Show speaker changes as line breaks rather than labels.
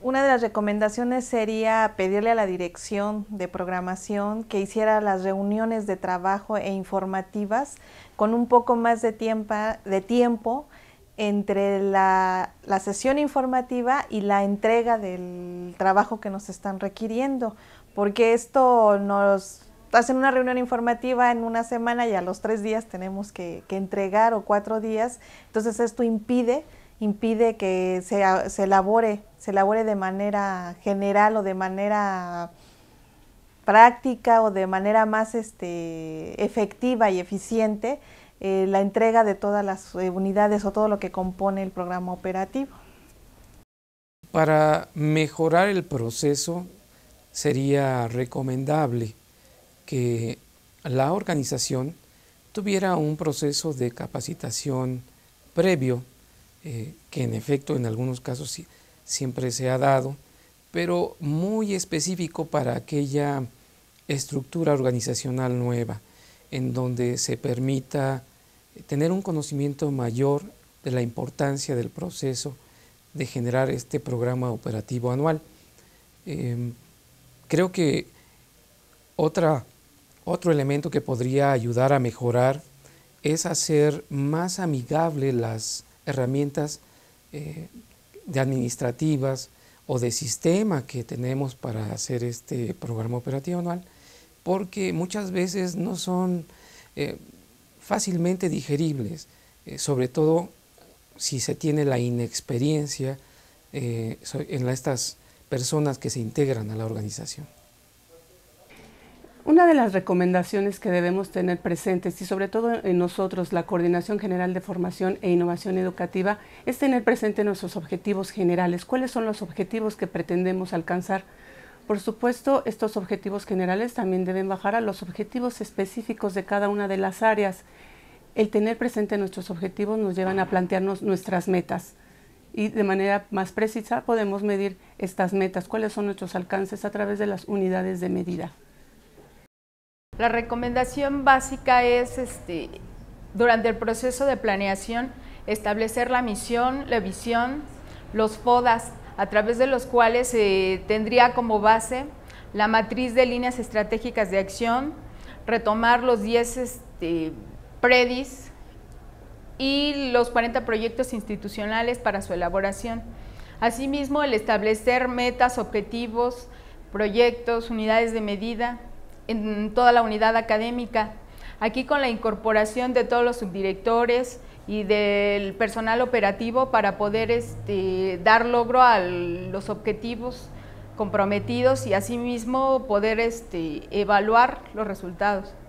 Una de las recomendaciones sería pedirle a la dirección de programación que hiciera las reuniones de trabajo e informativas con un poco más de tiempo, de tiempo entre la, sesión informativa y la entrega del trabajo que nos están requiriendo, porque esto nos hacen una reunión informativa en una semana y a los tres días tenemos que, entregar o cuatro días. Entonces esto impide, impide que se, se, elabore, se elabore de manera general o de manera práctica o de manera más este, efectiva y eficiente eh, la entrega de todas las eh, unidades o todo lo que compone el programa operativo.
Para mejorar el proceso sería recomendable que la organización tuviera un proceso de capacitación previo, eh, que en efecto en algunos casos siempre se ha dado, pero muy específico para aquella estructura organizacional nueva, en donde se permita tener un conocimiento mayor de la importancia del proceso de generar este programa operativo anual. Em, creo que otra otro elemento que podría ayudar a mejorar es hacer más amigables las herramientas eh, de administrativas o de sistema que tenemos para hacer este programa operativo anual, porque muchas veces no son eh, fácilmente digeribles, eh, sobre todo si se tiene la inexperiencia en estas personas que se integran a la organización.
Una de las recomendaciones que debemos tener presentes y sobre todo en nosotros, la Coordinación General de Formación e Innovación Educativa, es tener presente nuestros objetivos generales. ¿Cuáles son los objetivos que pretendemos alcanzar? Por supuesto, estos objetivos generales también deben bajar a los objetivos específicos de cada una de las áreas. El tener presente nuestros objetivos nos llevan a plantearnos nuestras metas y de manera más precisa podemos medir estas metas, cuáles son nuestros alcances a través de las unidades de medida.
La recomendación básica es, este, durante el proceso de planeación, establecer la misión, la visión, los FODAS, a través de los cuales se eh, tendría como base la matriz de líneas estratégicas de acción, retomar los 10 este, PREDIS y los 40 proyectos institucionales para su elaboración. Asimismo, el establecer metas, objetivos, proyectos, unidades de medida, en toda la unidad académica. Aquí con la incorporación de todos los subdirectores y del personal operativo para poder este, dar logro a los objetivos comprometidos y asimismo poder este, evaluar los resultados.